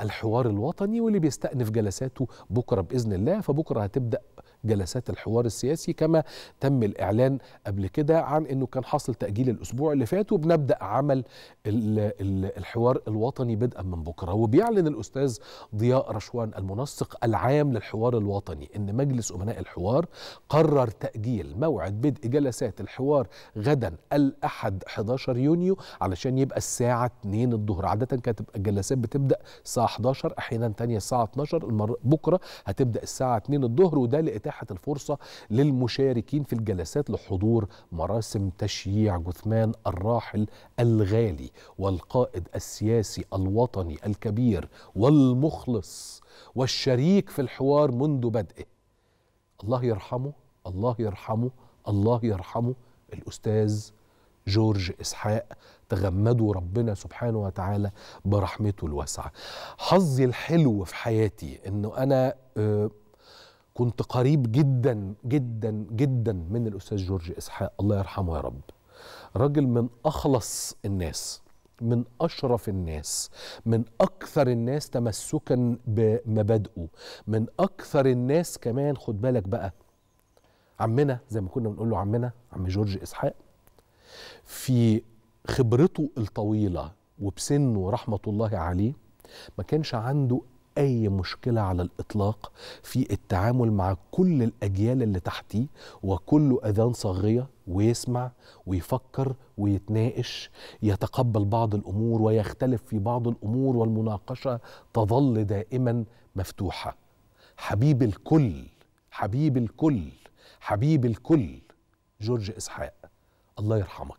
الحوار الوطني واللي بيستأنف جلساته بكرة بإذن الله فبكرة هتبدأ جلسات الحوار السياسي كما تم الإعلان قبل كده عن أنه كان حاصل تأجيل الأسبوع اللي فات وبنبدأ عمل الحوار الوطني بدءا من بكرة وبيعلن الأستاذ ضياء رشوان المنسق العام للحوار الوطني أن مجلس أمناء الحوار قرر تأجيل موعد بدء جلسات الحوار غدا الأحد 11 يونيو علشان يبقى الساعة 2 الظهر عادة كانت الجلسات بتبدأ الساعة 11 أحيانا تانية الساعة 12 بكرة هتبدأ الساعة 2 الظهر وده لإتاحة اتاحت الفرصه للمشاركين في الجلسات لحضور مراسم تشييع جثمان الراحل الغالي والقائد السياسي الوطني الكبير والمخلص والشريك في الحوار منذ بدئه الله يرحمه الله يرحمه الله يرحمه الأستاذ جورج إسحاق تغمدوا ربنا سبحانه وتعالى برحمته الواسعة حظي الحلو في حياتي أنه أنا آه، كنت قريب جدا جدا جدا من الاستاذ جورج اسحاق الله يرحمه يا رب راجل من اخلص الناس من اشرف الناس من اكثر الناس تمسكا بمبادئه من اكثر الناس كمان خد بالك بقى عمنا زي ما كنا بنقول له عمنا عم جورج اسحاق في خبرته الطويله وبسنه رحمه الله عليه ما كانش عنده أي مشكلة على الإطلاق في التعامل مع كل الأجيال اللي تحتيه وكله أذان صاغية ويسمع ويفكر ويتناقش يتقبل بعض الأمور ويختلف في بعض الأمور والمناقشة تظل دائما مفتوحة حبيب الكل حبيب الكل حبيب الكل جورج إسحاق الله يرحمك